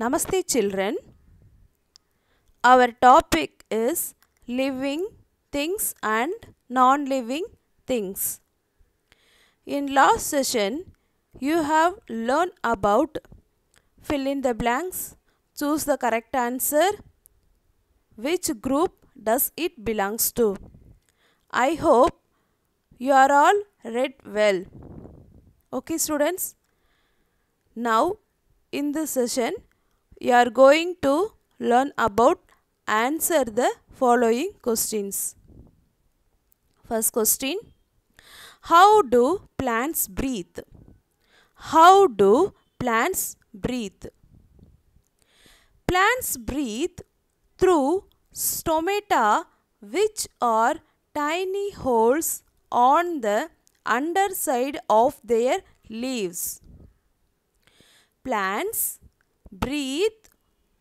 Namaste children. Our topic is living things and non-living things. In last session you have learned about fill in the blanks, choose the correct answer, which group does it belongs to. I hope you are all read well. Okay students. Now in this session you are going to learn about answer the following questions. First question How do plants breathe? How do plants breathe? Plants breathe through stomata which are tiny holes on the underside of their leaves. Plants breathe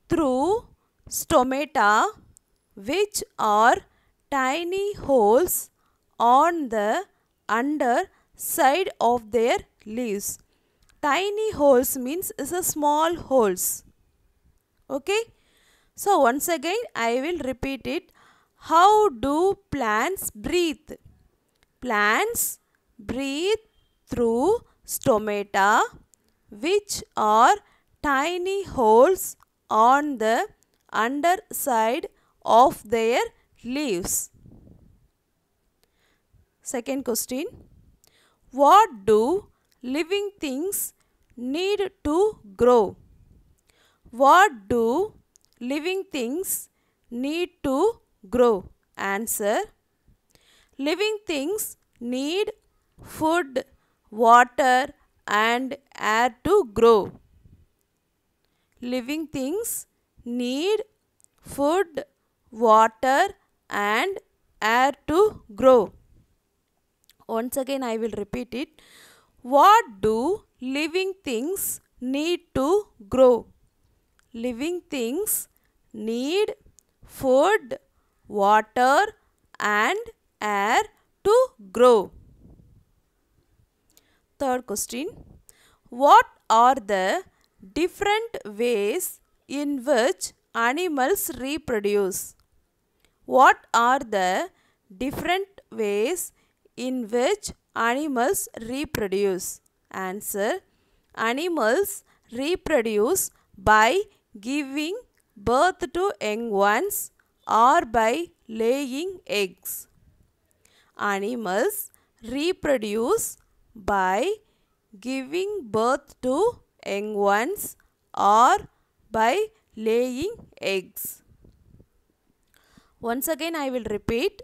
through stomata which are tiny holes on the under side of their leaves. Tiny holes means is a small holes. Okay. So once again I will repeat it. How do plants breathe? Plants breathe through stomata which are tiny holes on the underside of their leaves. Second question. What do living things need to grow? What do living things need to grow? Answer. Living things need food, water and air to grow living things need food, water and air to grow. Once again I will repeat it. What do living things need to grow? Living things need food, water and air to grow. Third question. What are the different ways in which animals reproduce. What are the different ways in which animals reproduce? Answer Animals reproduce by giving birth to young ones or by laying eggs. Animals reproduce by giving birth to young ones or by laying eggs. Once again I will repeat.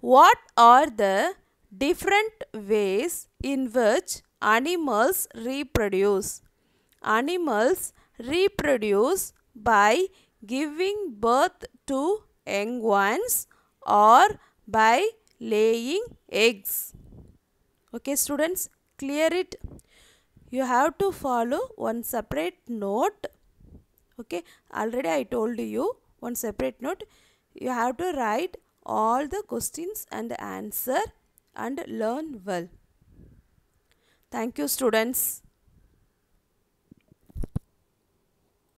What are the different ways in which animals reproduce? Animals reproduce by giving birth to young ones or by laying eggs. Okay students, clear it you have to follow one separate note okay already I told you one separate note you have to write all the questions and answer and learn well thank you students